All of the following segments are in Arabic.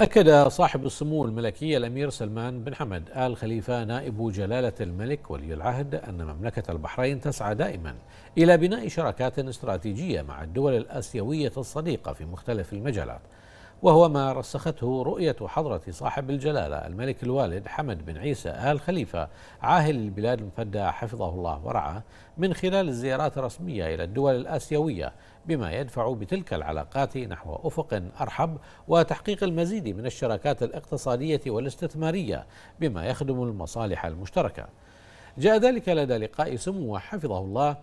أكد صاحب السمو الملكي الأمير سلمان بن حمد آل خليفة نائب جلالة الملك ولي العهد أن مملكة البحرين تسعى دائما إلى بناء شراكات استراتيجية مع الدول الآسيوية الصديقة في مختلف المجالات وهو ما رسخته رؤية حضرة صاحب الجلالة الملك الوالد حمد بن عيسى آل خليفة عاهل البلاد المفدى حفظه الله ورعاه من خلال الزيارات الرسمية إلى الدول الآسيوية بما يدفع بتلك العلاقات نحو أفق أرحب وتحقيق المزيد من الشراكات الاقتصادية والاستثمارية بما يخدم المصالح المشتركة جاء ذلك لدى لقاء سمو حفظه الله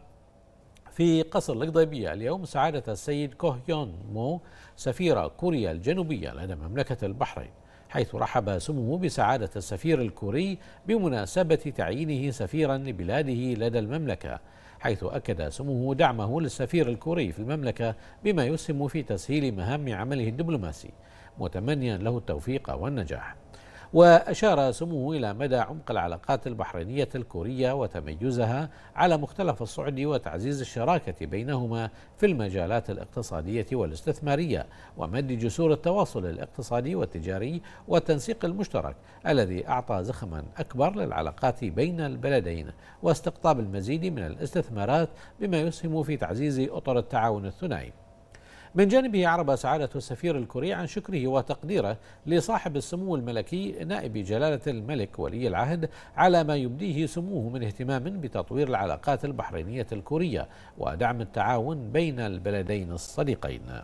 في قصر القضيبية اليوم سعادة السيد كوه يون مو سفير كوريا الجنوبية لدى مملكة البحرين حيث رحب سموه بسعادة السفير الكوري بمناسبة تعيينه سفيرا لبلاده لدى المملكة حيث أكد سموه دعمه للسفير الكوري في المملكة بما يسهم في تسهيل مهام عمله الدبلوماسي متمنيا له التوفيق والنجاح وأشار سموه إلى مدى عمق العلاقات البحرينية الكورية وتميزها على مختلف الصعد وتعزيز الشراكة بينهما في المجالات الاقتصادية والاستثمارية ومد جسور التواصل الاقتصادي والتجاري والتنسيق المشترك الذي أعطى زخما أكبر للعلاقات بين البلدين واستقطاب المزيد من الاستثمارات بما يسهم في تعزيز أطر التعاون الثنائي من جانبه عرب سعادة السفير الكوري عن شكره وتقديره لصاحب السمو الملكي نائب جلالة الملك ولي العهد على ما يبديه سموه من اهتمام بتطوير العلاقات البحرينية الكورية ودعم التعاون بين البلدين الصديقين